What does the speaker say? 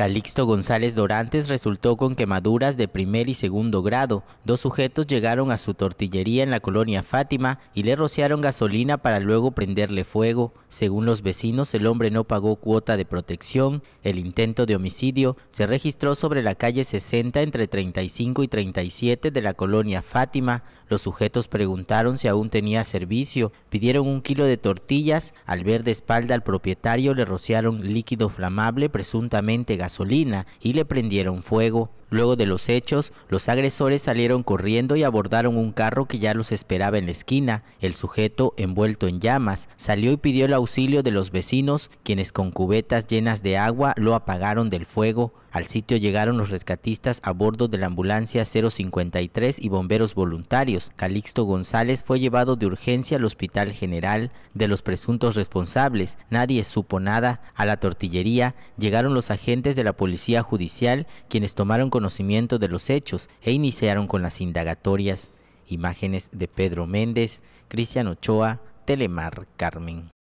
Calixto González Dorantes resultó con quemaduras de primer y segundo grado. Dos sujetos llegaron a su tortillería en la colonia Fátima y le rociaron gasolina para luego prenderle fuego. Según los vecinos, el hombre no pagó cuota de protección. El intento de homicidio se registró sobre la calle 60 entre 35 y 37 de la colonia Fátima. Los sujetos preguntaron si aún tenía servicio, pidieron un kilo de tortillas, al ver de espalda al propietario le rociaron líquido flamable, presuntamente gasolina gasolina y le prendieron fuego. Luego de los hechos, los agresores salieron corriendo y abordaron un carro que ya los esperaba en la esquina. El sujeto, envuelto en llamas, salió y pidió el auxilio de los vecinos, quienes con cubetas llenas de agua lo apagaron del fuego. Al sitio llegaron los rescatistas a bordo de la ambulancia 053 y bomberos voluntarios. Calixto González fue llevado de urgencia al Hospital General. De los presuntos responsables, nadie supo nada. A la tortillería llegaron los agentes de la Policía Judicial, quienes tomaron conocimiento de los hechos e iniciaron con las indagatorias. Imágenes de Pedro Méndez, Cristian Ochoa, Telemar Carmen.